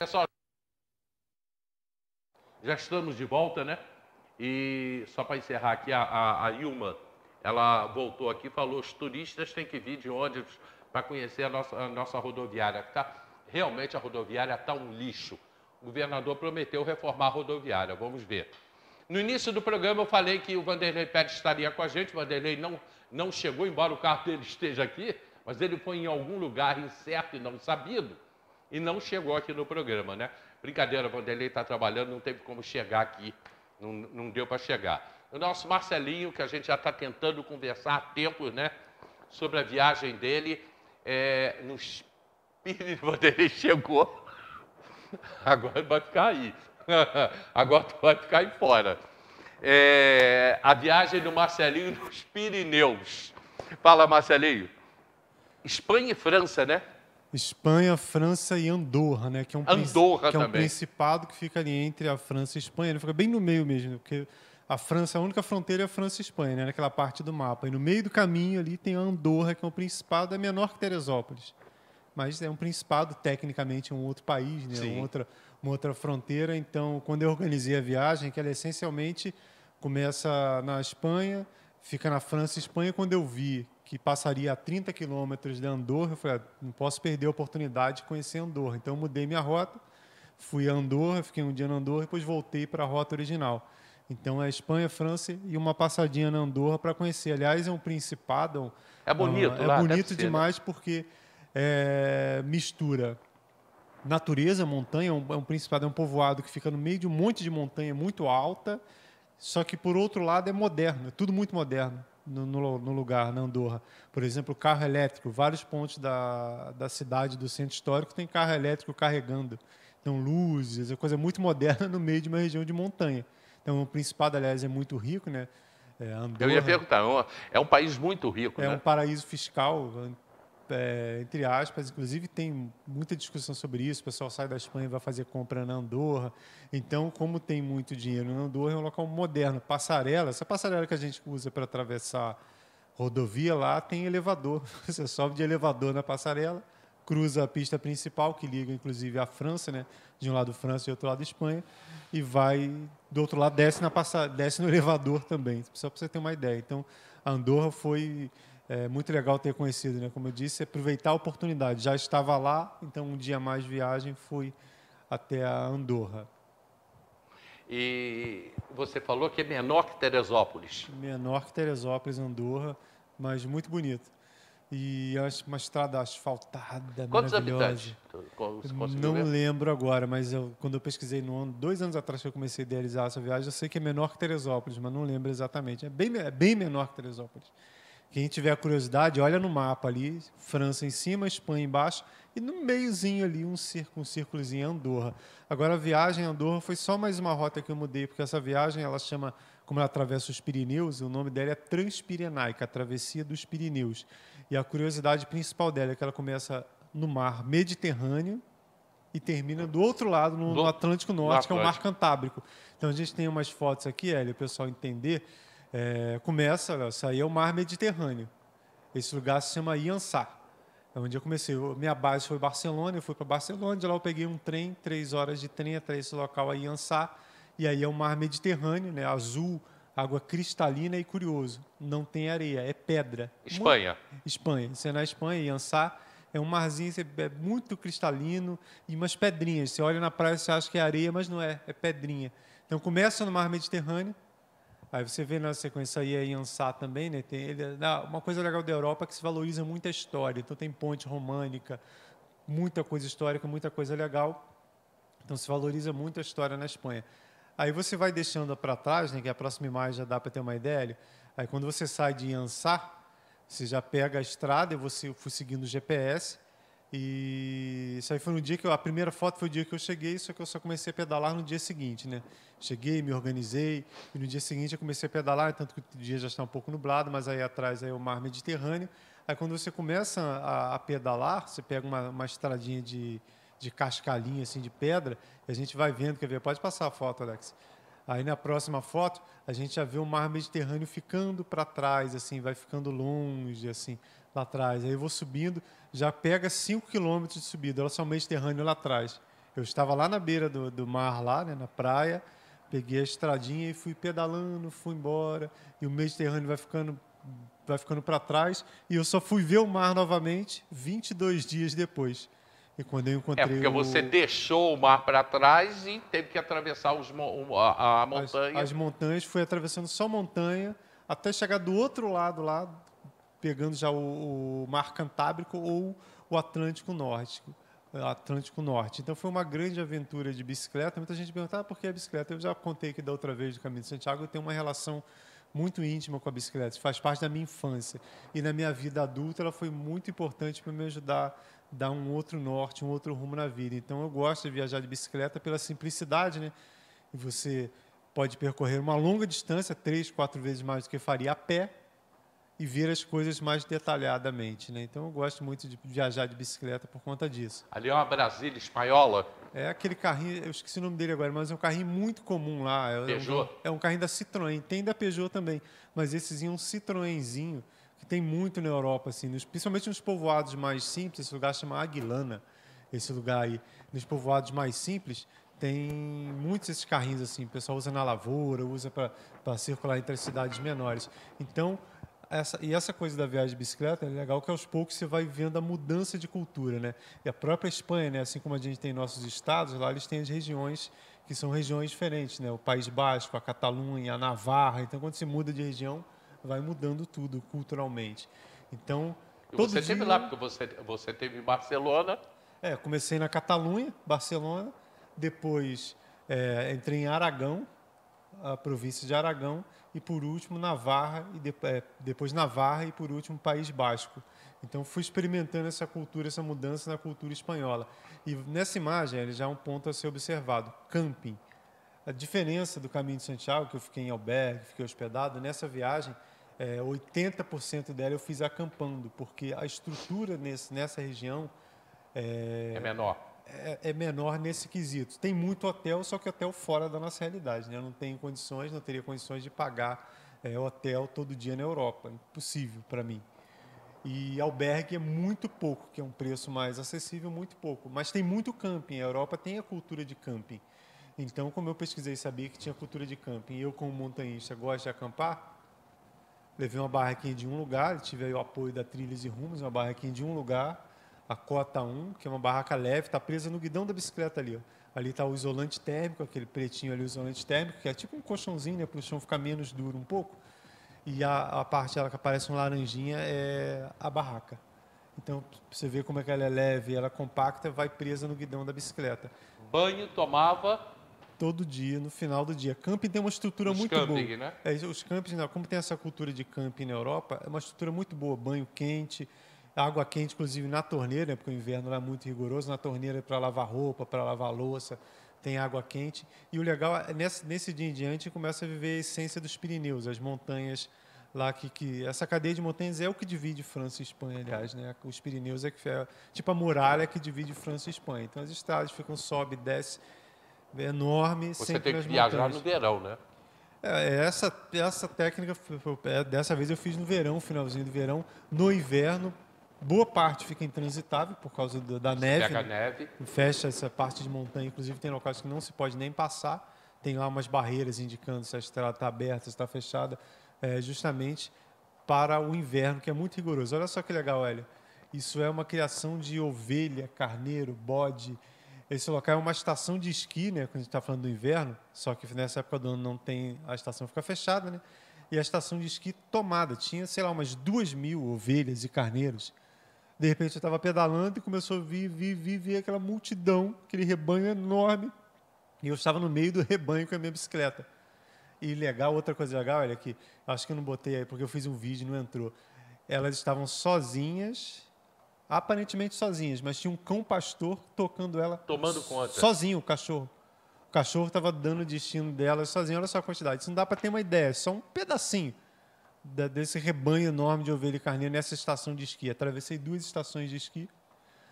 Pessoal, já estamos de volta, né? E só para encerrar aqui, a, a, a Ilma, ela voltou aqui e falou: os turistas têm que vir de ônibus para conhecer a nossa, a nossa rodoviária. Tá, realmente a rodoviária está um lixo. O governador prometeu reformar a rodoviária, vamos ver. No início do programa eu falei que o Vanderlei Pérez estaria com a gente, o Vanderlei não, não chegou, embora o carro dele esteja aqui, mas ele foi em algum lugar incerto e não sabido e não chegou aqui no programa, né? Brincadeira, Vanderlei está trabalhando, não teve como chegar aqui, não, não deu para chegar. O nosso Marcelinho, que a gente já está tentando conversar há tempos, né? Sobre a viagem dele, é, no espírito, Vanderlei chegou. Agora vai ficar aí. Agora tu vai ficar aí fora. É, a viagem do Marcelinho nos Pirineus. Fala, Marcelinho. Espanha e França, né? Espanha, França e Andorra, né? Que é um, Andorra que é um também. principado que fica ali entre a França e a Espanha. Ele fica bem no meio mesmo, porque a França, a única fronteira é a França e a Espanha, né? naquela parte do mapa. E no meio do caminho ali tem a Andorra, que é um principado, é menor que Teresópolis. Mas é um principado, tecnicamente, é um outro país, né? Uma outra, uma outra fronteira. Então, quando eu organizei a viagem, que ela essencialmente começa na Espanha, fica na França e Espanha, quando eu vi que passaria a 30 quilômetros de Andorra. Eu falei, ah, não posso perder a oportunidade de conhecer Andorra. Então, eu mudei minha rota, fui a Andorra, fiquei um dia na Andorra, e depois voltei para a rota original. Então, é Espanha, França e uma passadinha na Andorra para conhecer. Aliás, é um principado. É bonito, um, É lá, bonito demais ser, né? porque é, mistura natureza, montanha, é um, é um principado, é um povoado que fica no meio de um monte de montanha muito alta, só que, por outro lado, é moderno, é tudo muito moderno no, no, no, lugar, na Andorra. Por exemplo, carro elétrico. Vários pontos da, da cidade, do centro histórico, tem carro elétrico carregando. Então, luzes, é coisa muito moderna no meio de uma região de montanha. Então, o Principado, aliás, é muito rico, né? É, Andorra, Eu ia perguntar, é, é um país muito rico, é né? É um paraíso fiscal, é, entre aspas, inclusive tem muita discussão sobre isso, o pessoal sai da Espanha e vai fazer compra na Andorra. Então, como tem muito dinheiro na Andorra, é um local moderno. Passarela, essa passarela que a gente usa para atravessar rodovia lá tem elevador. Você sobe de elevador na passarela, cruza a pista principal, que liga inclusive a França, né? de um lado França e outro lado Espanha, e vai do outro lado, desce, na passa... desce no elevador também, só para você ter uma ideia. Então, a Andorra foi é muito legal ter conhecido, né? Como eu disse, aproveitar a oportunidade. Já estava lá, então um dia mais de viagem fui até a Andorra. E você falou que é menor que Teresópolis. Menor que Teresópolis, Andorra, mas muito bonito. E uma estrada asfaltada, Quantos maravilhosa. Habitantes? Não ver? lembro agora, mas eu, quando eu pesquisei no ano, dois anos atrás que eu comecei a idealizar essa viagem, eu sei que é menor que Teresópolis, mas não lembro exatamente. É bem, é bem menor que Teresópolis quem tiver curiosidade, olha no mapa ali, França em cima, Espanha embaixo, e no meiozinho ali um círculo, círculozinho Andorra. Agora a viagem a Andorra foi só mais uma rota que eu mudei, porque essa viagem ela chama, como ela atravessa os Pirineus, o nome dela é Transpirenaica, a travessia dos Pirineus. E a curiosidade principal dela é que ela começa no mar Mediterrâneo, e termina do outro lado, no, no Atlântico Norte, que é o Mar Cantábrico. Então a gente tem umas fotos aqui, Hélio, o pessoal entender é, começa a sair ao mar Mediterrâneo. Esse lugar se chama Iansá. É onde eu comecei. Eu, minha base foi Barcelona, eu fui para Barcelona, de lá eu peguei um trem, três horas de trem até esse local, a Iansá, e aí é o mar Mediterrâneo, né, azul, água cristalina e curioso, não tem areia, é pedra. Espanha. Muito... Espanha. Você é na Espanha, Iansá, é um marzinho é muito cristalino e umas pedrinhas. Você olha na praia e acha que é areia, mas não é, é pedrinha. Então começa no mar Mediterrâneo, Aí você vê na sequência aí a Iansá também, né? Tem ele, uma coisa legal da Europa é que se valoriza muito a história. Então tem ponte românica, muita coisa histórica, muita coisa legal. Então se valoriza muito a história na Espanha. Aí você vai deixando para trás, né, que a próxima imagem já dá para ter uma ideia. Aí quando você sai de Iansá, você já pega a estrada e você foi seguindo o GPS e isso aí foi no dia que eu, a primeira foto foi o dia que eu cheguei, só que eu só comecei a pedalar no dia seguinte, né? Cheguei, me organizei, e no dia seguinte eu comecei a pedalar, tanto que o dia já está um pouco nublado, mas aí atrás aí é o mar Mediterrâneo. Aí quando você começa a, a pedalar, você pega uma, uma estradinha de, de cascalhinha, assim, de pedra, e a gente vai vendo, quer ver? Pode passar a foto, Alex. Aí na próxima foto, a gente já vê o mar Mediterrâneo ficando para trás, assim, vai ficando longe, assim, lá atrás. Aí eu vou subindo, já pega 5 quilômetros de subida, ela só o é Mediterrâneo lá atrás. Eu estava lá na beira do, do mar, lá né, na praia, peguei a estradinha e fui pedalando, fui embora, e o Mediterrâneo vai ficando vai ficando para trás, e eu só fui ver o mar novamente 22 dias depois. E quando eu é, encontrei. É porque o... você deixou o mar para trás e teve que atravessar os, a, a montanha. As, as montanhas, fui atravessando só montanha até chegar do outro lado lá, pegando já o, o Mar Cantábrico ou o Atlântico Norte, eh, Atlântico Norte. Então foi uma grande aventura de bicicleta. Muita gente perguntava ah, por que a bicicleta. Eu já contei que da outra vez do Caminho de Santiago eu tenho uma relação muito íntima com a bicicleta. Faz parte da minha infância e na minha vida adulta ela foi muito importante para me ajudar a dar um outro norte, um outro rumo na vida. Então eu gosto de viajar de bicicleta pela simplicidade, né? E você pode percorrer uma longa distância, três, quatro vezes mais do que faria a pé, e ver as coisas mais detalhadamente. Né? Então eu gosto muito de viajar de bicicleta por conta disso. Ali é uma Brasília espanhola. É aquele carrinho, eu esqueci o nome dele agora, mas é um carrinho muito comum lá. É Peugeot? é um carrinho da Citroën, tem da Peugeot também, mas esses é um Citroënzinho que tem muito na Europa, assim, nos, principalmente nos povoados mais simples, esse lugar chama Aguilana, esse lugar aí. Nos povoados mais simples, tem muitos esses carrinhos assim, o pessoal usa na lavoura, usa para circular entre as cidades menores. Então, essa, e essa coisa da viagem de bicicleta é legal que aos poucos você vai vendo a mudança de cultura, né? E a própria Espanha, né? Assim como a gente tem nossos estados, lá eles têm as regiões que são regiões diferentes, né? O País Basco, a Catalunha, a Navarra. Então, quando se muda de região, vai mudando tudo culturalmente. Então, todo você dia... teve lá porque você você teve em Barcelona. É, comecei na Catalunha, Barcelona, depois é, entrei em Aragão, a província de Aragão e por último Navarra e de, é, depois Navarra e por último País Basco. Então fui experimentando essa cultura, essa mudança na cultura espanhola. E nessa imagem, ele já é um ponto a ser observado, camping. A diferença do Caminho de Santiago, que eu fiquei em albergue, fiquei hospedado, nessa viagem, é, 80% dela eu fiz acampando, porque a estrutura nesse, nessa região é, é menor é, é, menor nesse quesito. Tem muito hotel, só que hotel fora da nossa realidade. Né? Eu não tenho condições, não teria condições de pagar é, hotel todo dia na Europa. Impossível para mim. E albergue é muito pouco, que é um preço mais acessível, muito pouco. Mas tem muito camping. A Europa tem a cultura de camping. Então, como eu pesquisei e sabia que tinha cultura de camping, eu, como montanhista, gosto de acampar, levei uma barraquinha de um lugar, tive o apoio da Trilhas e Rumos, uma barraquinha de um lugar, a cota 1, que é uma barraca leve, está presa no guidão da bicicleta ali. Ó. Ali está o isolante térmico, aquele pretinho ali, o isolante térmico, que é tipo um colchãozinho, né, para o chão ficar menos duro um pouco. E a, a parte ela que aparece um laranjinha é a barraca. Então, você vê como é que ela é leve, ela é compacta, vai presa no guidão da bicicleta. Banho tomava todo dia, no final do dia. Camping tem uma estrutura os muito camping, boa. Né? É, os campings, como tem essa cultura de camping na Europa, é uma estrutura muito boa, banho quente, água quente, inclusive, na torneira, né, porque o inverno lá é muito rigoroso, na torneira para lavar roupa, para lavar louça, tem água quente. E o legal, é, nesse, nesse dia em diante, começa a viver a essência dos Pirineus, as montanhas lá que, que essa cadeia de montanhas é o que divide França e Espanha, aliás, né? Os Pirineus é que é, tipo a muralha que divide França e Espanha. Então as estradas ficam sobe, desce, é enorme. Você tem que viajar montanhas. no verão, né? É, é essa essa técnica é, dessa vez eu fiz no verão, finalzinho do verão, no inverno Boa parte fica intransitável por causa da neve. Pega né? neve. Fecha essa parte de montanha. Inclusive, tem locais que não se pode nem passar. Tem lá umas barreiras indicando se a estrada está aberta, se está fechada, é, justamente para o inverno, que é muito rigoroso. Olha só que legal, Hélio. Isso é uma criação de ovelha, carneiro, bode. Esse local é uma estação de esqui, né? Quando a gente está falando do inverno, só que nessa época do ano não tem. A estação fica fechada, né? E a estação de esqui tomada. Tinha, sei lá, umas duas mil ovelhas e carneiros de repente eu estava pedalando e começou a vir, vir, vir, vir aquela multidão, aquele rebanho enorme. E eu estava no meio do rebanho com a minha bicicleta. E legal, outra coisa legal, olha aqui, acho que eu não botei aí porque eu fiz um vídeo e não entrou. Elas estavam sozinhas, aparentemente sozinhas, mas tinha um cão pastor tocando ela. Tomando conta. Sozinho, o cachorro. O cachorro estava dando o destino delas sozinho. Olha só a quantidade. Isso não dá para ter uma ideia, é só um pedacinho da, desse rebanho enorme de ovelha e carneiro nessa estação de esqui. Atravessei duas estações de esqui,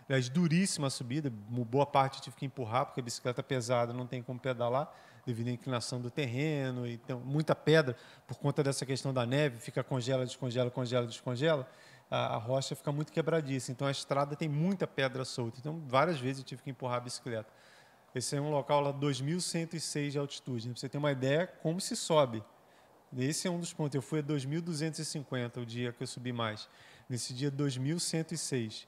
aliás, duríssima a subida, boa parte tive que empurrar, porque a bicicleta é pesada não tem como pedalar, devido à inclinação do terreno, e então muita pedra, por conta dessa questão da neve, fica congela, descongela, congela, descongela, a, a rocha fica muito quebradiça, então a estrada tem muita pedra solta, então várias vezes eu tive que empurrar a bicicleta. Esse é um local lá 2.106 de altitude, né? você ter uma ideia como se sobe. Esse é um dos pontos. Eu fui a 2.250 o dia que eu subi mais. Nesse dia, 2.106.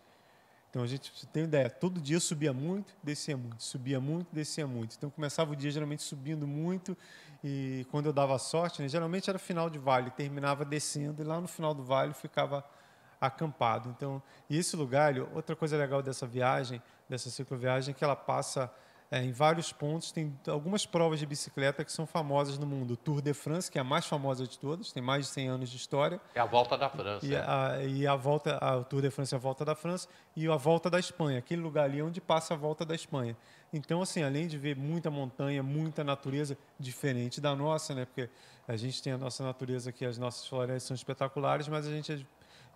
Então a gente tem ideia, todo dia subia muito, descia muito, subia muito, descia muito. Então começava o dia geralmente subindo muito e quando eu dava sorte, né, geralmente era final de vale, terminava descendo e lá no final do vale ficava acampado. Então, e esse lugar, outra coisa legal dessa viagem, dessa cicloviagem, é que ela passa é, em vários pontos. Tem algumas provas de bicicleta que são famosas no mundo. Tour de France, que é a mais famosa de todas, tem mais de 100 anos de história. É a volta da França. E, é. a, e a, volta, a, Tour de France é a volta da França e a volta da Espanha, aquele lugar ali onde passa a volta da Espanha. Então, assim, além de ver muita montanha, muita natureza diferente da nossa, né? Porque a gente tem a nossa natureza aqui, as nossas florestas são espetaculares, mas a gente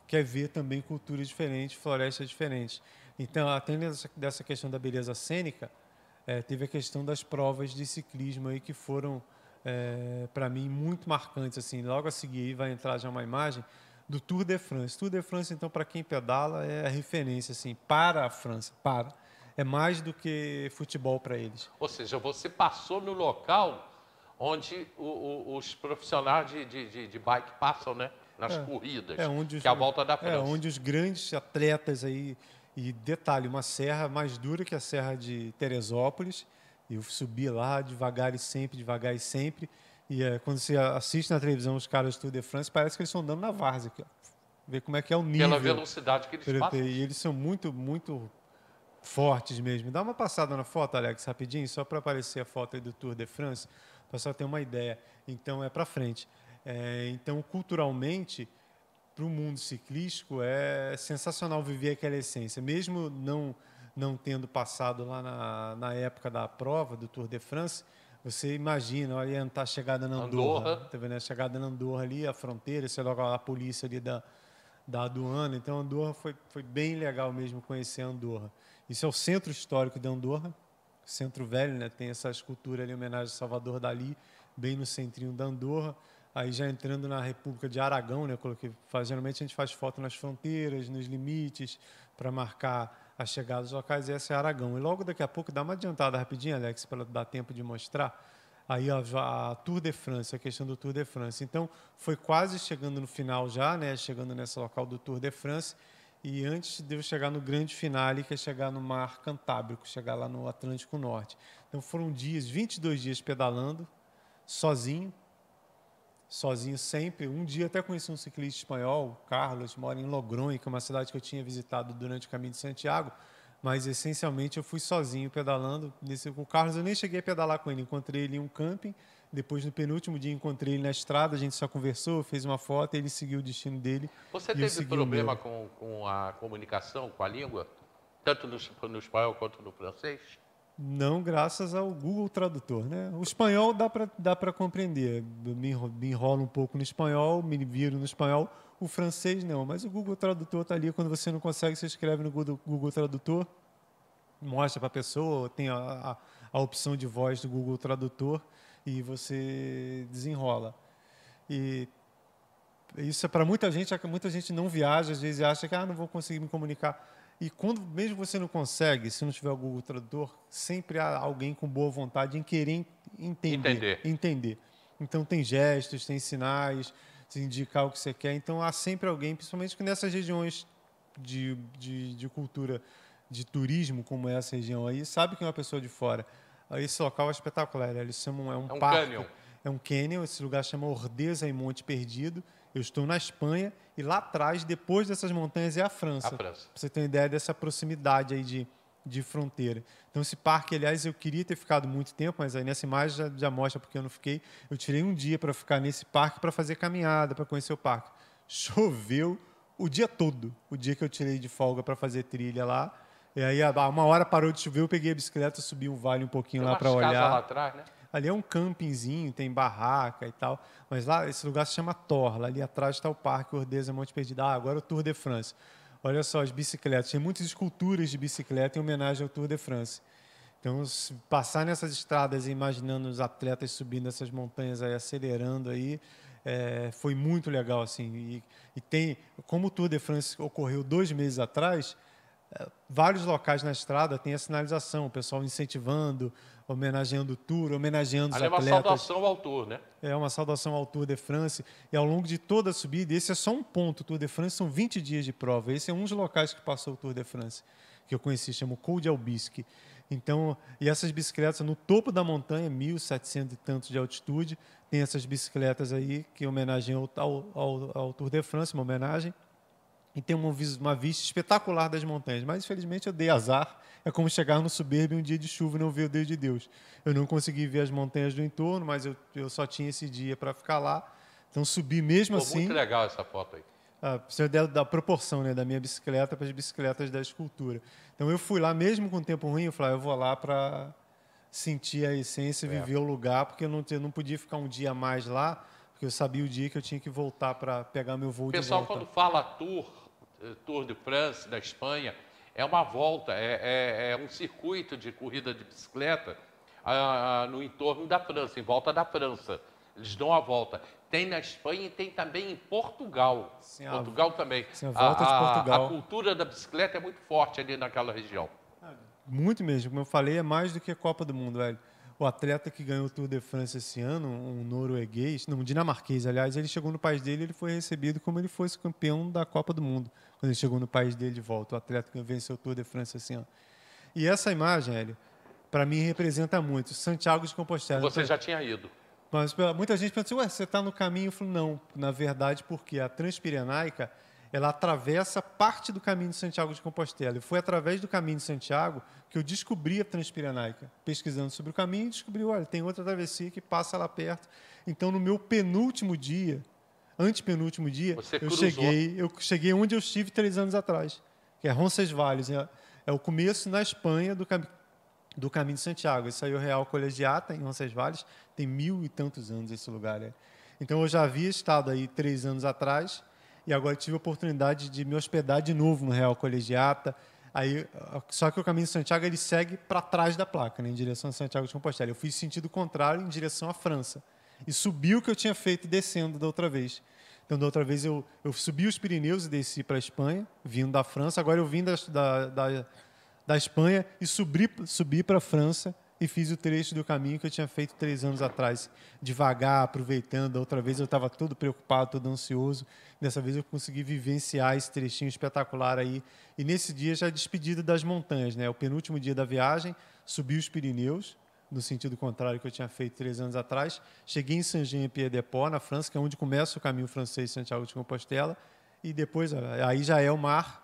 quer ver também culturas diferentes, florestas diferentes. Então, atendendo dessa questão da beleza cênica, é, teve a questão das provas de ciclismo aí que foram é, para mim muito marcantes assim logo a seguir vai entrar já uma imagem do Tour de France Tour de France então para quem pedala é a referência assim para a França para é mais do que futebol para eles ou seja você passou no local onde o, o, os profissionais de, de, de bike passam né nas é, corridas, é onde os, que é a volta da é França. É onde os grandes atletas aí e detalhe, uma serra mais dura que a serra de Teresópolis. Eu subi lá devagar e sempre, devagar e sempre. E é, quando você assiste na televisão os caras do Tour de France, parece que eles estão andando na várzea. Aqui, Ver como é que é o nível. Pela velocidade que eles passam. E eles são muito, muito fortes mesmo. Dá uma passada na foto, Alex, rapidinho, só para aparecer a foto do Tour de France, para só ter uma ideia. Então, é para frente. É, então, culturalmente, para o mundo ciclístico é sensacional viver aquela essência, mesmo não não tendo passado lá na, na época da prova do Tour de France, você imagina orientar tá a chegada na Andorra, Andorra. Né? Tá vendo? a chegada na Andorra ali, a fronteira, sei lá, a polícia ali da, da aduana. Então, Andorra foi, foi bem legal mesmo conhecer Andorra. Isso é o centro histórico de Andorra, centro velho, né? tem essa escultura ali, homenagem a Salvador Dali, bem no centrinho da Andorra. Aí já entrando na República de Aragão, né, coloquei, geralmente a gente faz foto nas fronteiras, nos limites, para marcar a chegada dos locais, e essa é Aragão. E logo daqui a pouco, dá uma adiantada rapidinho, Alex, para dar tempo de mostrar, aí a, a, Tour de France, a questão do Tour de France. Então, foi quase chegando no final já, né, chegando nesse local do Tour de France, e antes de eu chegar no grande finale, que é chegar no Mar Cantábrico, chegar lá no Atlântico Norte. Então, foram dias, 22 dias pedalando, sozinho, sozinho sempre. Um dia até conheci um ciclista espanhol, Carlos, mora em Logrón, que é uma cidade que eu tinha visitado durante o caminho de Santiago, mas essencialmente eu fui sozinho pedalando. Nesse, com o Carlos eu nem cheguei a pedalar com ele, encontrei ele em um camping. Depois, no penúltimo dia, encontrei ele na estrada, a gente só conversou, fez uma foto, ele seguiu o destino dele. Você teve problema com, com a comunicação, com a língua? Tanto no, no espanhol quanto no francês? Não graças ao Google Tradutor, né? O espanhol dá para dá compreender. me enrolo um pouco no espanhol, me viro no espanhol. O francês não, mas o Google Tradutor está ali. Quando você não consegue, você escreve no Google, Google Tradutor, mostra para a pessoa, tem a, a, a opção de voz do Google Tradutor e você desenrola. E isso é para muita gente, é muita gente não viaja, às vezes acha que ah, não vou conseguir me comunicar. E quando mesmo você não consegue, se não tiver o Google Tradutor, sempre há alguém com boa vontade em querer entender. Entender. entender. Então tem gestos, tem sinais, se indicar o que você quer. Então há sempre alguém, principalmente que nessas regiões de, de, de cultura de turismo, como é essa região aí, sabe que é uma pessoa de fora. Esse local é espetacular, eles chamam, é um, é um parque. Canyon é um canyon, esse lugar chama Ordeza e Monte Perdido. Eu estou na Espanha e lá atrás, depois dessas montanhas, é a França. A França. Pra você ter uma ideia dessa proximidade aí de, de fronteira. Então, esse parque, aliás, eu queria ter ficado muito tempo, mas aí nessa imagem já, já mostra porque eu não fiquei. Eu tirei um dia para ficar nesse parque para fazer caminhada, para conhecer o parque. Choveu o dia todo, o dia que eu tirei de folga para fazer trilha lá. E aí, uma hora parou de chover, eu peguei a bicicleta, subi um vale um pouquinho Tem lá para olhar. Lá atrás, né? Ali é um campingzinho, tem barraca e tal, mas lá esse lugar se chama Torla, ali atrás está o Parque Ordeza Monte Perdido. Ah, agora é o Tour de France. Olha só as bicicletas, tem muitas esculturas de bicicleta em homenagem ao Tour de France. Então, passar nessas estradas e imaginando os atletas subindo essas montanhas aí, acelerando aí, é, foi muito legal, assim. E, e, tem, como o Tour de France ocorreu dois meses atrás, é, vários locais na estrada tem a sinalização, o pessoal incentivando, homenageando o Tour, homenageando Ali os atletas. é uma saudação ao Tour, né? É uma saudação ao Tour de France. E ao longo de toda a subida, esse é só um ponto, o Tour de France são 20 dias de prova. Esse é um dos locais que passou o Tour de France, que eu conheci, chama Col de Albisque. Então, e essas bicicletas no topo da montanha, 1.700 e tantos de altitude, tem essas bicicletas aí que homenageiam ao, ao, ao Tour de France, uma homenagem e tem uma, uma vista espetacular das montanhas. Mas, infelizmente, eu dei azar. É como chegar no subúrbio um dia de chuva e não ver o Deus de Deus. Eu não consegui ver as montanhas do entorno, mas eu, eu só tinha esse dia para ficar lá. Então, subi mesmo Pô, assim. Muito legal essa foto aí. Ah, precisa da, da proporção né, da minha bicicleta para as bicicletas da escultura. Então, eu fui lá mesmo com o tempo ruim. Eu falei, ah, eu vou lá para sentir a essência, é. viver o lugar, porque eu não, eu não podia ficar um dia mais lá, porque eu sabia o dia que eu tinha que voltar para pegar meu voo pessoal, de volta. Pessoal, quando fala tour, eh, Tour de France, da Espanha, é uma volta, é, é, é um circuito de corrida de bicicleta ah, ah, no entorno da França, em volta da França. Eles dão a volta. Tem na Espanha e tem também em Portugal. Sim, Portugal a, também. Sim, a, volta a, de Portugal. a cultura da bicicleta é muito forte ali naquela região. Muito mesmo. Como eu falei, é mais do que a Copa do Mundo, velho. O atleta que ganhou o Tour de France esse ano, um norueguês, não, um dinamarquês, aliás, ele chegou no país dele e ele foi recebido como ele fosse campeão da Copa do Mundo. Quando ele chegou no país dele de volta, o atleta que venceu o Tour de França, assim, ó. E essa imagem, Hélio, para mim representa muito. Santiago de Compostela. Você então, já tinha ido. Mas muita gente pensa assim, ué, você está no caminho? Eu falo, não, na verdade, porque a Transpirenaica, ela atravessa parte do caminho de Santiago de Compostela. E foi através do caminho de Santiago que eu descobri a Transpirenaica, pesquisando sobre o caminho, descobri, olha, tem outra travessia que passa lá perto. Então, no meu penúltimo dia, antepenúltimo dia, Você eu cheguei, eu cheguei onde eu estive três anos atrás, que é Roncesvalles, é, é o começo na Espanha do, cam do Caminho de Santiago. Isso aí é o Real Colegiata em Roncesvalles, tem mil e tantos anos esse lugar. É. Então eu já havia estado aí três anos atrás e agora tive a oportunidade de me hospedar de novo no Real Colegiata. Aí, só que o caminho de Santiago ele segue para trás da placa, né, em direção a Santiago de Compostela. Eu fiz sentido contrário em direção à França e subi o que eu tinha feito descendo da outra vez. Então, da outra vez, eu, eu subi os Pirineus e desci para a Espanha, vindo da França. Agora, eu vim da, da, da, da Espanha e subi, subi para a França e fiz o trecho do caminho que eu tinha feito três anos atrás, devagar, aproveitando. Da outra vez, eu estava todo preocupado, todo ansioso. Dessa vez, eu consegui vivenciar esse trechinho espetacular aí. E nesse dia, já despedida das montanhas, né? O penúltimo dia da viagem, subi os Pirineus no sentido contrário que eu tinha feito três anos atrás. Cheguei em Saint-Jean-Pied-de-Port, na França, que é onde começa o caminho francês Santiago de Compostela, e depois aí já é o mar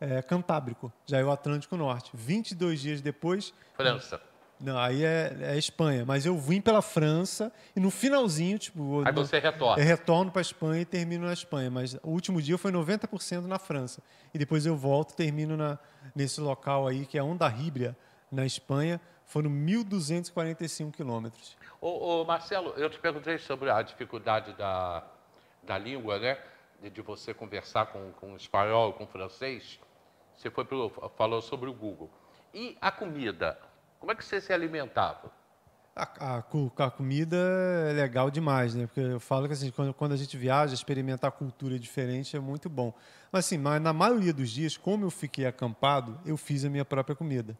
é, Cantábrico, já é o Atlântico Norte. 22 dias depois. França. Não, aí é, é Espanha. Mas eu vim pela França e no finalzinho, tipo. Aí você retorna. Eu retorno para a Espanha e termino na Espanha. Mas o último dia foi 90% na França. E depois eu volto termino na, nesse local aí, que é Onda Ríbria, na Espanha, foram 1.245 quilômetros. Ô, ô, Marcelo, eu te perguntei sobre a dificuldade da, da língua, né? De, de você conversar com, com espanhol, com francês. Você foi pro, falou sobre o Google. E a comida? Como é que você se alimentava? A, a, a, comida é legal demais, né? Porque eu falo que assim, quando, quando, a gente viaja, experimentar cultura diferente é muito bom. Mas assim, mas na maioria dos dias, como eu fiquei acampado, eu fiz a minha própria comida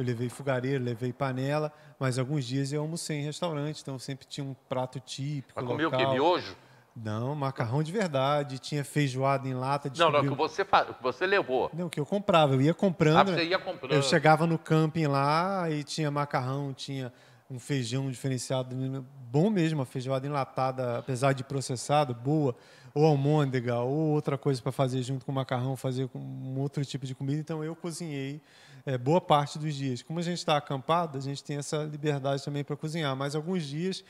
eu levei fogareiro, levei panela, mas alguns dias eu almocei em restaurante, então sempre tinha um prato típico. Mas comia o quê? Miojo? Não, macarrão de verdade, tinha feijoada em lata. Descobriu... Não, não, que você, que você levou. Não, que eu comprava, eu ia comprando. Ah, você ia comprando. Eu chegava no camping lá e tinha macarrão, tinha um feijão diferenciado, bom mesmo, a feijoada enlatada, apesar de processada, boa, ou almôndega, ou outra coisa para fazer junto com macarrão, fazer com um outro tipo de comida. Então eu cozinhei é, boa parte dos dias. Como a gente está acampado, a gente tem essa liberdade também para cozinhar, mas alguns dias,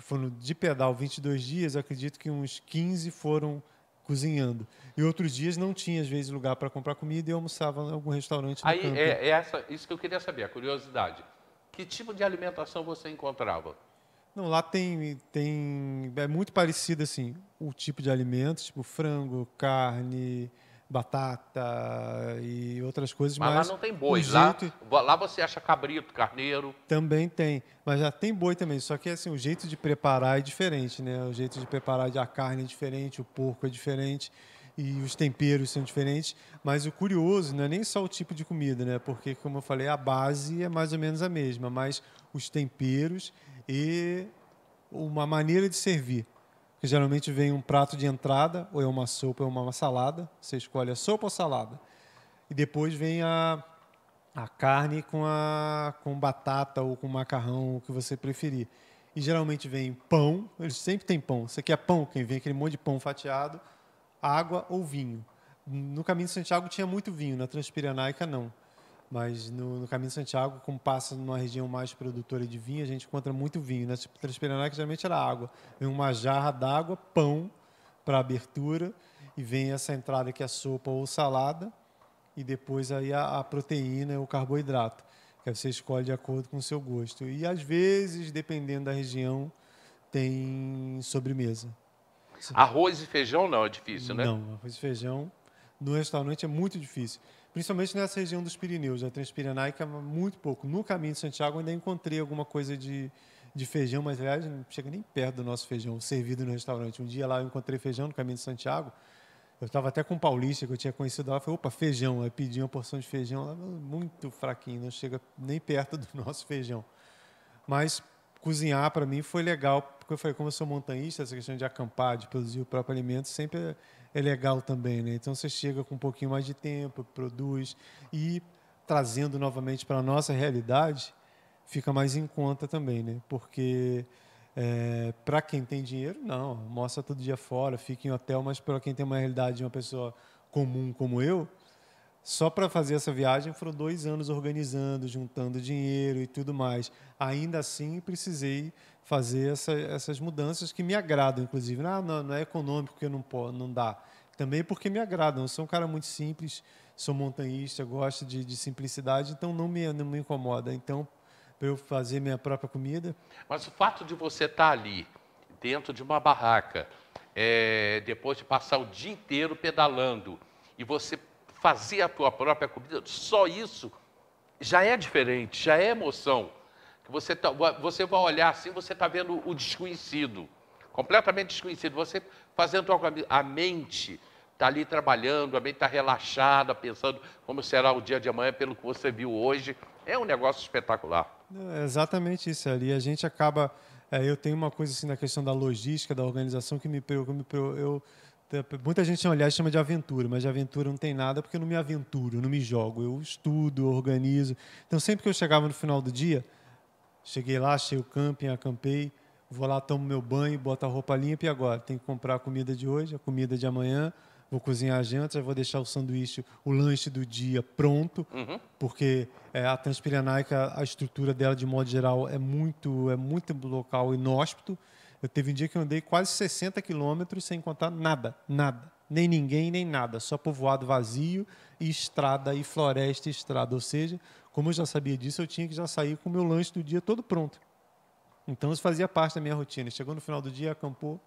foram de pedal 22 dias, acredito que uns 15 foram cozinhando. E outros dias não tinha, às vezes, lugar para comprar comida e eu almoçava em algum restaurante. Aí é, é essa, isso que eu queria saber, a curiosidade que tipo de alimentação você encontrava? Não, lá tem, tem é muito parecido assim, o tipo de alimentos, tipo frango, carne, batata e outras coisas. Mas, mas lá não tem boi, lá, jeito... lá você acha cabrito, carneiro. Também tem, mas já tem boi também, só que assim, o jeito de preparar é diferente, né? O jeito de preparar a carne é diferente, o porco é diferente e os temperos são diferentes, mas o curioso não é nem só o tipo de comida, né? Porque, como eu falei, a base é mais ou menos a mesma, mas os temperos e uma maneira de servir. Que geralmente vem um prato de entrada, ou é uma sopa, ou é uma salada. Você escolhe a sopa ou salada. E depois vem a, a carne com, a, com batata ou com macarrão, o que você preferir. E geralmente vem pão, eles sempre tem pão. Você quer é pão? Quem vem é aquele monte de pão fatiado água ou vinho. No caminho de Santiago tinha muito vinho, na Transpirenaica não. Mas no, no caminho de Santiago, como passa numa região mais produtora de vinho, a gente encontra muito vinho. Na Transpirenaica geralmente era água. Vem uma jarra d'água, pão para abertura e vem essa entrada que é sopa ou salada e depois aí a, a proteína, o carboidrato, que você escolhe de acordo com o seu gosto. E às vezes, dependendo da região, tem sobremesa. Sim. Arroz e feijão não é difícil, né? Não, arroz e feijão no restaurante é muito difícil. Principalmente nessa região dos Pirineus, a né? Transpirenaica é muito pouco. No caminho de Santiago ainda encontrei alguma coisa de, de feijão, mas aliás não chega nem perto do nosso feijão servido no restaurante. Um dia lá eu encontrei feijão no caminho de Santiago, eu estava até com um paulista que eu tinha conhecido lá, eu falei, opa, feijão. Aí pedi uma porção de feijão, lá, muito fraquinho, não chega nem perto do nosso feijão. Mas cozinhar para mim foi legal, porque eu falei, como eu sou montanhista, essa questão de acampar, de produzir o próprio alimento, sempre é, legal também, né? Então você chega com um pouquinho mais de tempo, produz e trazendo novamente para a nossa realidade, fica mais em conta também, né? Porque é, para quem tem dinheiro, não, mostra todo dia fora, fica em hotel, mas para quem tem uma realidade de uma pessoa comum como eu, só para fazer essa viagem foram dois anos organizando, juntando dinheiro e tudo mais. Ainda assim, precisei fazer essa, essas mudanças que me agradam, inclusive. Não, ah, não, não é econômico porque não, não dá. Também porque me agradam. Eu sou um cara muito simples, sou montanhista, gosto de, de simplicidade, então não me, não me incomoda. Então, para eu fazer minha própria comida. Mas o fato de você estar ali, dentro de uma barraca, é, depois de passar o dia inteiro pedalando, e você fazer a tua própria comida, só isso já é diferente, já é emoção. Você, tá, você vai olhar assim, você está vendo o desconhecido, completamente desconhecido. Você fazendo tua comida, a mente está ali trabalhando, a mente está relaxada, pensando como será o dia de amanhã pelo que você viu hoje. É um negócio espetacular. É exatamente isso, ali a gente acaba. É, eu tenho uma coisa assim na questão da logística, da organização que me preocupa. eu, então, muita gente, aliás, chama de aventura, mas de aventura não tem nada porque eu não me aventuro, eu não me jogo. Eu estudo, organizo. Então, sempre que eu chegava no final do dia, cheguei lá, achei o camping, acampei, vou lá, tomo meu banho, boto a roupa limpa e agora? Tenho que comprar a comida de hoje, a comida de amanhã, vou cozinhar a janta, vou deixar o sanduíche, o lanche do dia pronto, uhum. porque é, a Transpirenaica, a estrutura dela, de modo geral, é muito, é muito local inóspito. Eu teve um dia que eu andei quase 60 quilômetros sem contar nada, nada. Nem ninguém, nem nada. Só povoado vazio e estrada e floresta e estrada. Ou seja, como eu já sabia disso, eu tinha que já sair com o meu lanche do dia todo pronto. Então isso fazia parte da minha rotina. Chegou no final do dia, acampou,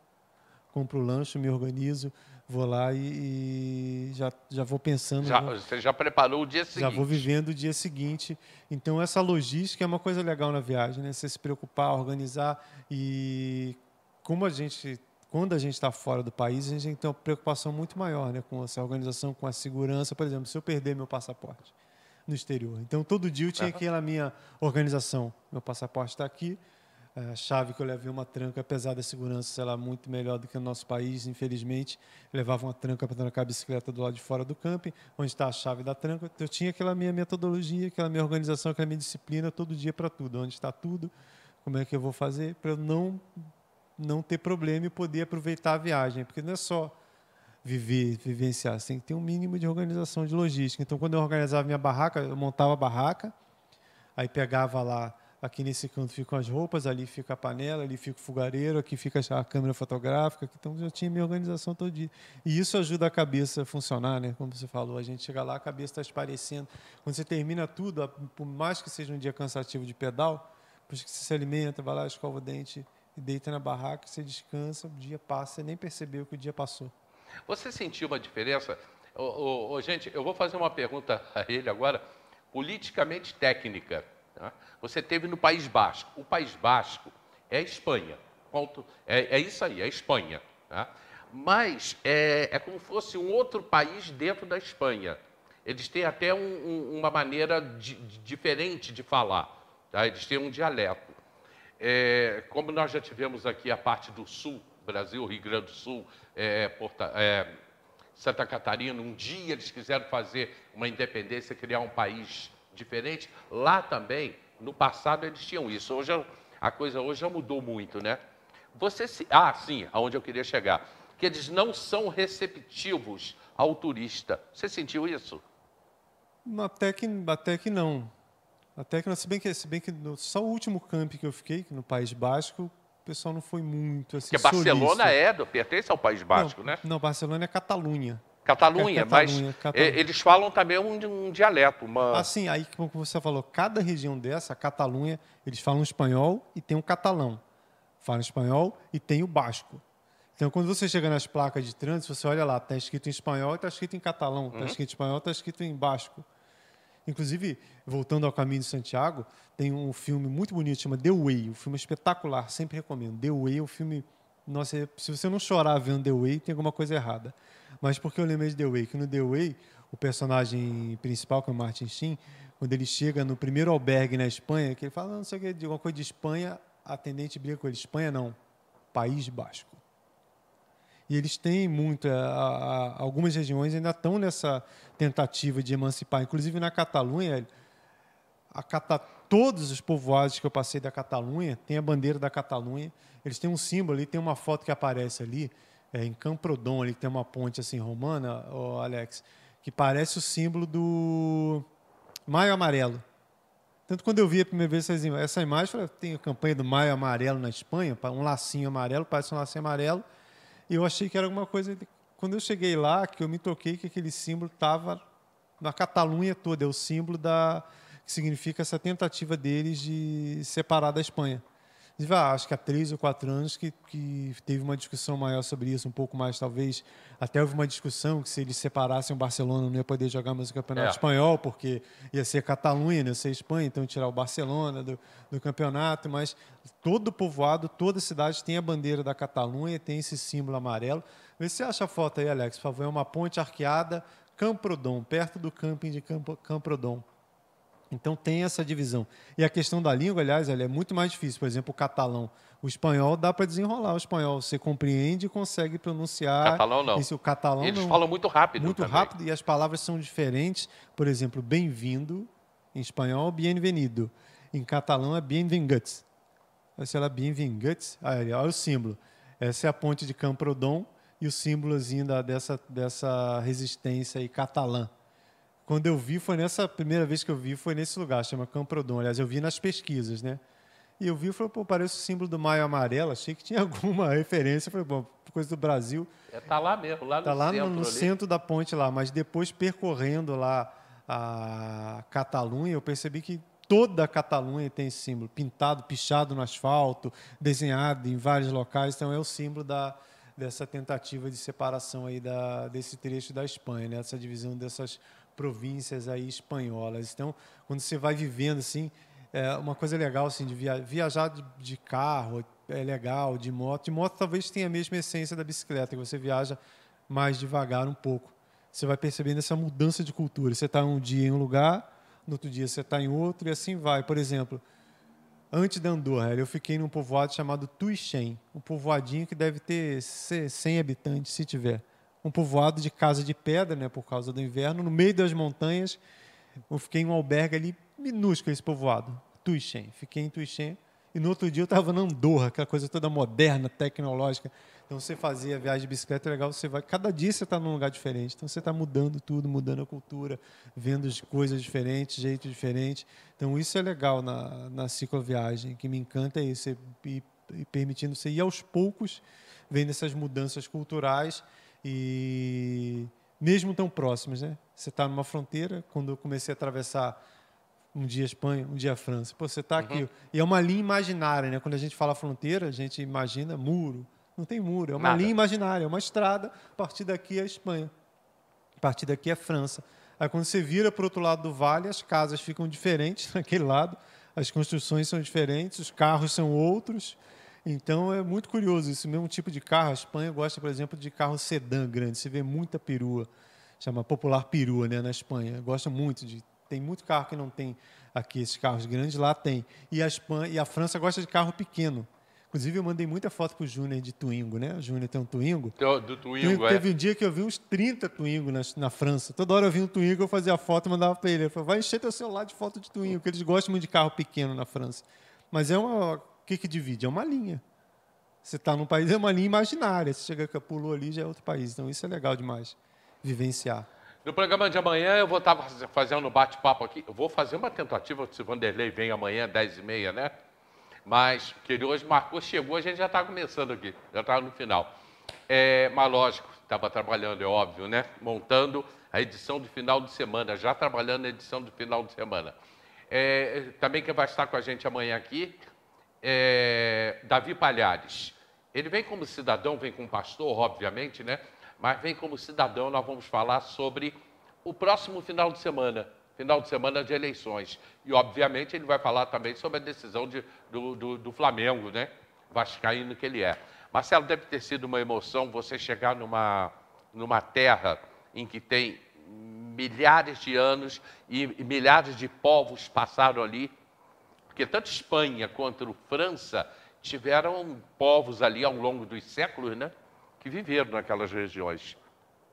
compro o lanche, me organizo, Vou lá e, e já, já vou pensando. Já, né? Você já preparou o dia seguinte. Já vou vivendo o dia seguinte. Então, essa logística é uma coisa legal na viagem, né? Você se preocupar, organizar. E como a gente quando a gente está fora do país, a gente tem uma preocupação muito maior né, com essa organização, com a segurança. Por exemplo, se eu perder meu passaporte no exterior. Então, todo dia eu tinha uhum. na minha organização. Meu passaporte está aqui, é a chave que eu levei uma tranca, apesar da segurança ser muito melhor do que no nosso país, infelizmente, levava uma tranca para trancar a bicicleta do lado de fora do camping, onde está a chave da tranca. Então, eu tinha aquela minha metodologia, aquela minha organização, aquela minha disciplina todo dia para tudo, onde está tudo, como é que eu vou fazer para eu não não ter problema e poder aproveitar a viagem, porque não é só viver, vivenciar, você tem que ter um mínimo de organização de logística. Então, quando eu organizava minha barraca, eu montava a barraca, aí pegava lá aqui nesse canto ficam as roupas, ali fica a panela, ali fica o fogareiro, aqui fica a câmera fotográfica, então já tinha minha organização todo dia. E isso ajuda a cabeça a funcionar, né? Como você falou, a gente chega lá, a cabeça está esparecendo. Quando você termina tudo, por mais que seja um dia cansativo de pedal, isso que você se alimenta, vai lá, escova o dente e deita na barraca, você descansa, o dia passa, você nem percebeu que o dia passou. Você sentiu uma diferença? Ô, ô, ô, gente, eu vou fazer uma pergunta a ele agora, politicamente técnica. Né? Você teve no País Basco. O País Basco é a Espanha. É, é isso aí, é a Espanha. Né? Mas é, é, como se fosse um outro país dentro da Espanha. Eles têm até um, um, uma maneira de, de, diferente de falar. Tá? Eles têm um dialeto. É, como nós já tivemos aqui a parte do sul, Brasil, Rio Grande do Sul, é, Porta, é, Santa Catarina, um dia eles quiseram fazer uma independência, criar um país diferente. Lá também, no passado eles tinham isso. Hoje é a coisa hoje já mudou muito, né? Você se, ah, sim, aonde eu queria chegar, que eles não são receptivos ao turista. Você sentiu isso? Até que, até que não. Até que não, se bem que, se bem que no, só o último camp que eu fiquei, no País Basco, o pessoal não foi muito assim. Porque Barcelona solista. é, pertence ao País Basco, não, né? Não, Barcelona é Catalunha. Catalunha, mas Catalunha. eles falam também um, um dialeto. Uma... Assim, aí como você falou, cada região dessa, Catalunha, eles falam espanhol e tem o catalão. Falam espanhol e tem o basco. Então, quando você chega nas placas de trânsito, você olha lá, está escrito em espanhol e está escrito em catalão, está uhum. escrito em espanhol está escrito em basco. Inclusive, voltando ao Caminho de Santiago, tem um filme muito bonito, chama The Way, um filme é espetacular, sempre recomendo. The Way é um filme... Nossa, se você não chorar vendo The Way, tem alguma coisa errada mas porque eu lembrei de The Way, que no The Way, o personagem principal, que é o Martin Sheen, quando ele chega no primeiro albergue na Espanha, que ele fala, não sei o que, de alguma coisa de Espanha, a atendente briga com ele, Espanha não, País Basco. E eles têm muito, eh, a, a, algumas regiões ainda estão nessa tentativa de emancipar, inclusive na Catalunha, a Cata, todos os povoados que eu passei da Catalunha, tem a bandeira da Catalunha, eles têm um símbolo ali, tem uma foto que aparece ali, é, em Camprodon, ali que tem uma ponte assim romana, oh, Alex, que parece o símbolo do Maio Amarelo. Tanto quando eu vi a primeira vez essa imagem, falei, tem a campanha do Maio Amarelo na Espanha, um lacinho amarelo, parece um lacinho amarelo, e eu achei que era alguma coisa. Quando eu cheguei lá, que eu me toquei que aquele símbolo estava na Catalunha toda, é o símbolo da que significa essa tentativa deles de separar da Espanha. Ah, acho que há três ou quatro anos que, que teve uma discussão maior sobre isso, um pouco mais talvez. Até houve uma discussão que se eles separassem o Barcelona não ia poder jogar mais o Campeonato é. Espanhol, porque ia ser Catalunha, ia ser Espanha, então tirar o Barcelona do, do campeonato. Mas todo povoado, toda cidade tem a bandeira da Catalunha, tem esse símbolo amarelo. Vê se você acha a foto aí, Alex, por favor. É uma ponte arqueada, Camprodon, perto do camping de Campo, Camprodon. Então tem essa divisão. E a questão da língua, aliás, ela é muito mais difícil. Por exemplo, o catalão. O espanhol dá para desenrolar o espanhol. Você compreende e consegue pronunciar. Catalão não. Esse, o catalão Eles não. falam muito rápido. Muito também. rápido e as palavras são diferentes. Por exemplo, bem-vindo em espanhol, bienvenido. Em catalão é bienvinguts. Se ela é bienvinguts, ah, é, olha o símbolo. Essa é a ponte de Camprodon e o símbolozinho da, dessa, dessa resistência aí catalã. Quando eu vi, foi nessa primeira vez que eu vi, foi nesse lugar, chama Camprodon. Aliás, eu vi nas pesquisas, né? E eu vi e falei, pô, parece o símbolo do maio amarelo. Achei que tinha alguma referência. Falei, bom, coisa do Brasil. É, tá lá mesmo, lá tá no lá centro. no, no centro da ponte lá. Mas depois, percorrendo lá a Catalunha, eu percebi que toda a Catalunha tem esse símbolo. Pintado, pichado no asfalto, desenhado em vários locais. Então, é o símbolo da, dessa tentativa de separação aí da, desse trecho da Espanha, né? Essa divisão dessas províncias aí espanholas. Então, quando você vai vivendo assim, é uma coisa legal assim de viajar de carro é legal, de moto. De moto talvez tenha a mesma essência da bicicleta, que você viaja mais devagar um pouco. Você vai percebendo essa mudança de cultura. Você está um dia em um lugar, no outro dia você está em outro e assim vai. Por exemplo, antes da Andorra, eu fiquei num povoado chamado Tuixen, um povoadinho que deve ter 100 habitantes, se tiver um povoado de casa de pedra, né, por causa do inverno, no meio das montanhas. Eu fiquei em um albergue ali, minúsculo esse povoado, Tuixen. Fiquei em Tuixen. E no outro dia eu estava na Andorra, aquela coisa toda moderna, tecnológica. Então você fazia viagem de bicicleta, é legal, você vai. Cada dia você está num lugar diferente. Então você está mudando tudo, mudando a cultura, vendo as coisas diferentes, jeito diferente. Então isso é legal na, na cicloviagem. O que me encanta é isso, e, é e permitindo você ir aos poucos, vendo essas mudanças culturais e mesmo tão próximos, né? Você está numa fronteira, quando eu comecei a atravessar um dia Espanha, um dia França, Pô, você está uhum. aqui. E é uma linha imaginária, né? Quando a gente fala fronteira, a gente imagina muro. Não tem muro, é uma Nada. linha imaginária, é uma estrada. A partir daqui é a Espanha, a partir daqui é a França. Aí quando você vira para o outro lado do vale, as casas ficam diferentes naquele lado, as construções são diferentes, os carros são outros. Então é muito curioso esse mesmo tipo de carro. A Espanha gosta, por exemplo, de carro sedã grande. Você vê muita perua, chama popular perua, né, na Espanha. Gosta muito de tem muito carro que não tem aqui esses carros grandes, lá tem. E a Espanha e a França gosta de carro pequeno. Inclusive eu mandei muita foto o Júnior de Twingo, né? O Júnior tem um Twingo. Do, Twingo, é. Teve um dia que eu vi uns 30 Twingo na, na França. Toda hora eu vi um Twingo, eu fazia a foto e mandava para ele. Ele falou, vai encher teu celular de foto de Twingo, porque eles gostam muito de carro pequeno na França. Mas é uma que, que divide? É uma linha. Você está num país, é uma linha imaginária. Você chega, pulou ali, já é outro país. Então, isso é legal demais, vivenciar. No programa de amanhã, eu vou tá estar fazendo um bate-papo aqui. Eu vou fazer uma tentativa, se Vanderlei vem amanhã, 10h30, né? Mas, que ele hoje marcou, chegou, a gente já está começando aqui, já está no final. É, mas, lógico, estava trabalhando, é óbvio, né? Montando a edição do final de semana, já trabalhando a edição do final de semana. É, também quem vai estar com a gente amanhã aqui é, Davi Palhares. Ele vem como cidadão, vem como pastor, obviamente, né? Mas vem como cidadão, nós vamos falar sobre o próximo final de semana, final de semana de eleições. E, obviamente, ele vai falar também sobre a decisão de, do, do, do Flamengo, né? Vascaíno que ele é. Marcelo, deve ter sido uma emoção você chegar numa, numa terra em que tem milhares de anos e, e milhares de povos passaram ali porque tanto Espanha quanto França tiveram povos ali ao longo dos séculos, né? Que viveram naquelas regiões.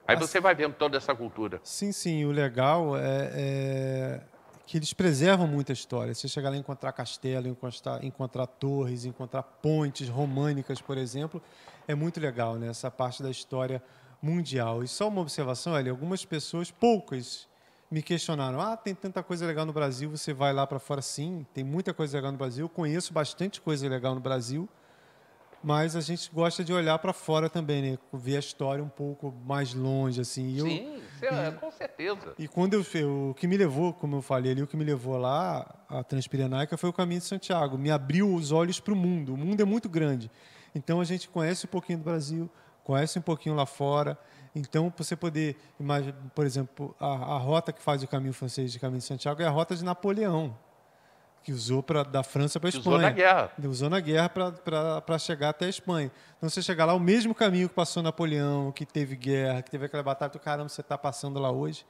Aí você vai vendo toda essa cultura. Sim, sim. O legal é, é que eles preservam muita história. Você chegar lá e encontrar castelo, encontrar, encontrar torres, encontrar pontes românicas, por exemplo, é muito legal, né? Essa parte da história mundial. E só uma observação, olha, algumas pessoas, poucas, me questionaram: ah, tem tanta coisa legal no Brasil, você vai lá para fora? Sim, tem muita coisa legal no Brasil. Eu conheço bastante coisa legal no Brasil, mas a gente gosta de olhar para fora também, né? Ver a história um pouco mais longe, assim. Eu, Sim, é, e, com certeza. E quando eu, eu, o que me levou, como eu falei ali, o que me levou lá a Transpirenaica foi o caminho de Santiago. Me abriu os olhos para o mundo. O mundo é muito grande. Então a gente conhece um pouquinho do Brasil, conhece um pouquinho lá fora. Então, você poder imaginar, por exemplo, a, a, rota que faz o caminho francês de Caminho de Santiago é a rota de Napoleão, que usou pra, da França para a Espanha. Usou na guerra. Usou na guerra para chegar até a Espanha. Então, você chegar lá, o mesmo caminho que passou Napoleão, que teve guerra, que teve aquela batalha, tu, caramba, você está passando lá hoje.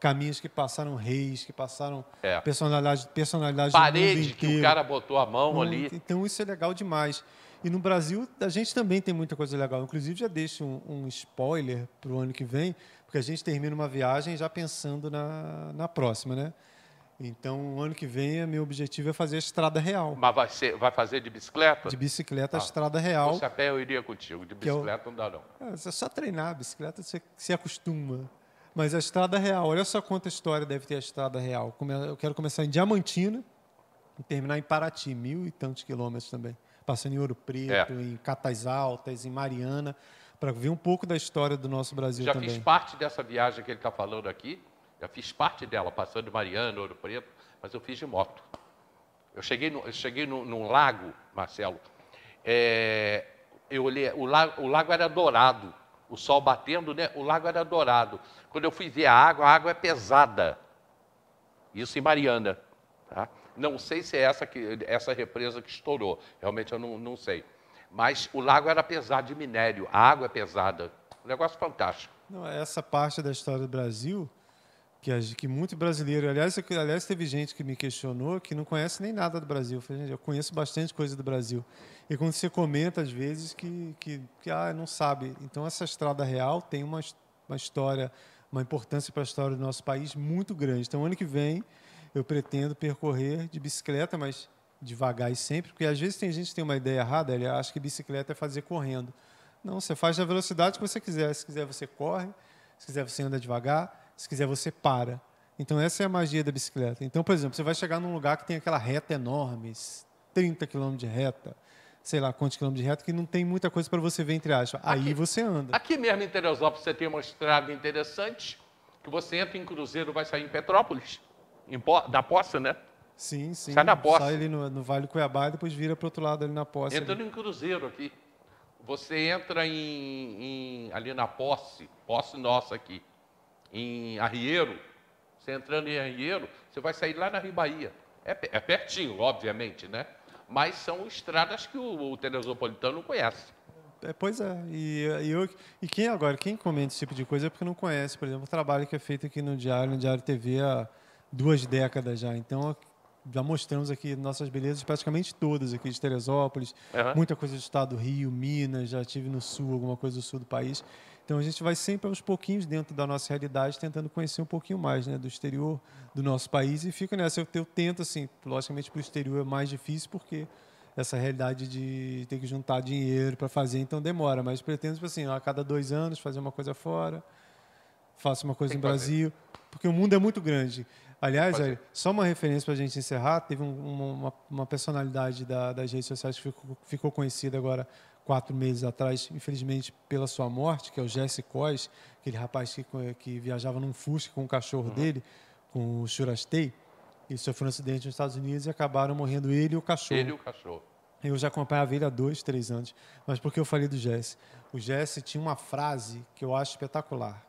Caminhos que passaram reis, que passaram é. personalidades personalidade, personalidade Parede que o cara botou a mão então, ali. Então, isso é legal demais. E no Brasil, a gente também tem muita coisa legal. Inclusive, já deixo um, um spoiler para o ano que vem, porque a gente termina uma viagem já pensando na, na próxima, né? Então, o ano que vem, meu objetivo é fazer a estrada real. Mas vai, ser, vai fazer de bicicleta? De bicicleta, ah, a estrada real. Se a pé eu iria contigo, de bicicleta eu, não dá não. É só treinar, a bicicleta você se acostuma. Mas a estrada real, olha só quanta história deve ter a estrada real. Eu quero começar em Diamantina e terminar em Paraty, mil e tantos quilômetros também passando em Ouro Preto, é. em Catas Altas, em Mariana, para ver um pouco da história do nosso Brasil já também. Já fiz parte dessa viagem que ele está falando aqui, já fiz parte dela, passando em Mariana, Ouro Preto, mas eu fiz de moto. Eu cheguei, no, eu cheguei no, num lago, Marcelo, é, eu olhei, o lago, o lago era dourado, o sol batendo, né? o lago era dourado. Quando eu fui ver a água, a água é pesada. Isso em Mariana. Tá? Não sei se é essa, que, essa represa que estourou, realmente eu não, não sei. Mas o lago era pesado de minério, a água é pesada. Um negócio fantástico. Não, é essa parte da história do Brasil, que, que muito brasileiro. Aliás, eu, aliás, teve gente que me questionou que não conhece nem nada do Brasil. Eu falei, gente, eu conheço bastante coisa do Brasil. E quando você comenta, às vezes, que, que, que ah, não sabe. Então, essa estrada real tem uma, uma história, uma importância para a história do nosso país muito grande. Então, ano que vem eu pretendo percorrer de bicicleta, mas devagar e sempre, porque às vezes tem gente que tem uma ideia errada, ele acha que bicicleta é fazer correndo. Não, você faz da velocidade que você quiser. Se quiser, você corre, se quiser, você anda devagar, se quiser, você para. Então, essa é a magia da bicicleta. Então, por exemplo, você vai chegar num lugar que tem aquela reta enorme, 30 km de reta, sei lá quantos quilômetros de reta, que não tem muita coisa para você ver entre aspas. Aí você anda. Aqui mesmo em Teresópolis você tem uma estrada interessante, que você entra em Cruzeiro, vai sair em Petrópolis da poça, né? Sim, sim. Sai da poça. Sai ali no, no Vale do Cuiabá e depois vira para o outro lado ali na posse. Entrando em Cruzeiro aqui. Você entra em, em, ali na posse, posse nossa aqui, em Arrieiro. Você entrando em Arrieiro, você vai sair lá na Ribaía. É, é pertinho, obviamente, né? Mas são estradas que o, o Teresopolitano não conhece. É, pois é. E, e, eu, e quem agora, quem comenta esse tipo de coisa é porque não conhece, por exemplo, o trabalho que é feito aqui no Diário, no Diário TV duas décadas já. Então, já mostramos aqui nossas belezas praticamente todas aqui de Teresópolis, uhum. muita coisa do estado do Rio, Minas, já tive no sul, alguma coisa do sul do país. Então a gente vai sempre aos pouquinhos dentro da nossa realidade, tentando conhecer um pouquinho mais né, do exterior do nosso país e fico nessa. Eu, eu tento, assim, logicamente para o exterior é mais difícil porque essa realidade de ter que juntar dinheiro para fazer, então demora, mas pretendo, tipo assim, a cada dois anos fazer uma coisa fora, faço uma coisa Tem no Brasil, fazer. porque o mundo é muito grande. Aliás, Jair, só uma referência para a gente encerrar. Teve um, uma, uma, personalidade da, das redes sociais que ficou, ficou conhecida agora quatro meses atrás, infelizmente pela sua morte, que é o Jesse Coys, aquele rapaz que, que viajava num Fusca com o cachorro uhum. dele, com o Churastei, e sofreu um acidente nos Estados Unidos e acabaram morrendo ele e o cachorro. Ele e o cachorro. Eu já acompanhava ele há dois, três anos, mas por que eu falei do Jesse? O Jesse tinha uma frase que eu acho espetacular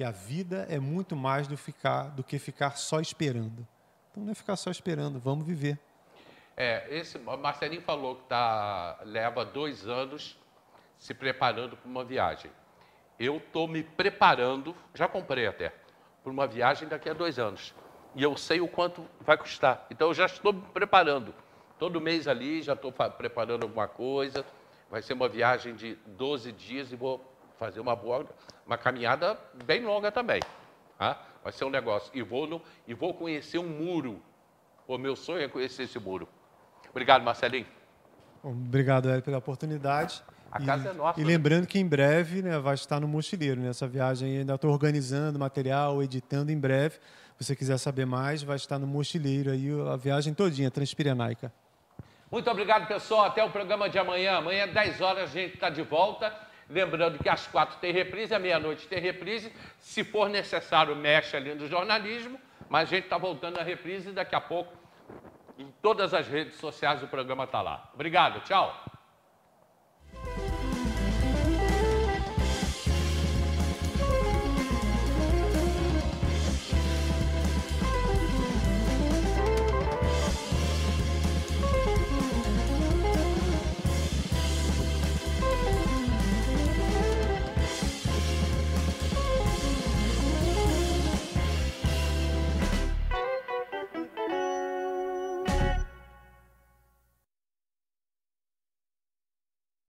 que a vida é muito mais do, ficar, do que ficar só esperando. Então não é ficar só esperando, vamos viver. É, esse Marcelinho falou que tá, leva dois anos se preparando para uma viagem. Eu estou me preparando, já comprei até, para uma viagem daqui a dois anos. E eu sei o quanto vai custar. Então eu já estou me preparando. Todo mês ali já estou preparando alguma coisa. Vai ser uma viagem de 12 dias e vou fazer uma boa, uma caminhada bem longa também. Tá? Vai ser um negócio. E vou, no, e vou conhecer um muro. O meu sonho é conhecer esse muro. Obrigado, Marcelinho. obrigado, Hélio, pela oportunidade. A casa e, é nossa. E né? lembrando né? que em breve né, vai estar no Mochileiro, né? Essa viagem ainda estou organizando material, editando em breve. Se você quiser saber mais, vai estar no Mochileiro aí a viagem todinha, Transpirenaica. Muito obrigado, pessoal. Até o programa de amanhã. Amanhã, 10 horas, a gente está de volta. Lembrando que às quatro tem reprise, à meia-noite tem reprise. Se for necessário, mexe ali no jornalismo, mas a gente está voltando à reprise e daqui a pouco em todas as redes sociais o programa está lá. Obrigado, tchau.